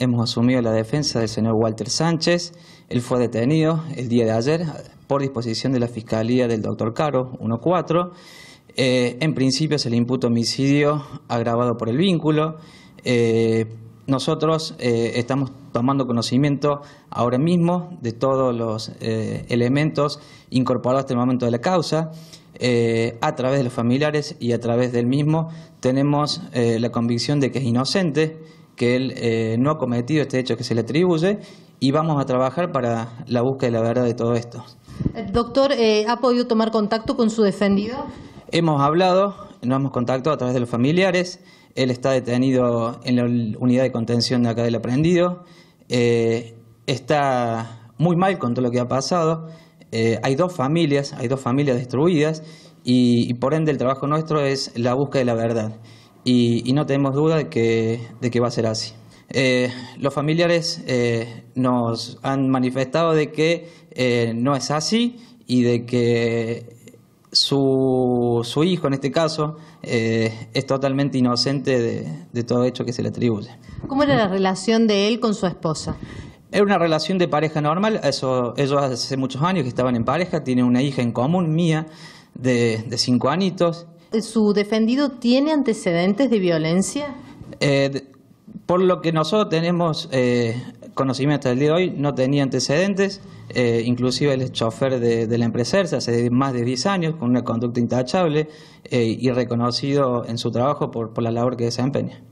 hemos asumido la defensa del señor Walter Sánchez. Él fue detenido el día de ayer por disposición de la Fiscalía del Dr. Caro 1.4. Eh, en principio es el imputo homicidio agravado por el vínculo. Eh, nosotros eh, estamos tomando conocimiento ahora mismo de todos los elementos incorporados hasta el momento de la causa. a través de los familiares y a través del mismo tenemos la convicción de que es inocente que él eh, no ha cometido este hecho que se le atribuye y vamos a trabajar para la búsqueda de la verdad de todo esto. Eh, doctor, eh, ¿ha podido tomar contacto con su defendido? Hemos hablado, nos hemos contactado a través de los familiares, él está detenido en la unidad de contención de acá del aprendido, está muy mal con todo lo que ha pasado, hay dos familias, hay dos familias destruidas y por ende el trabajo nuestro es la búsqueda de la verdad y, no tenemos duda de que, de que va a ser así. Eh, los familiares eh, nos han manifestado de que eh, no es así y de que su, su hijo, en este caso, es totalmente inocente de, de, todo hecho que se le atribuye. ¿Cómo era la relación de él con su esposa? Era una relación de pareja normal, Eso, ellos hace muchos años que estaban en pareja, tienen una hija en común mía de, de cinco añitos su defendido tiene antecedentes de violencia? Eh, por lo que nosotros tenemos eh, conocimiento hasta el día de hoy, no tenía antecedentes, eh, inclusive el chofer de, de la empresa hace más de 10 años, con una conducta intachable y reconocido en su trabajo por la labor que desempeña.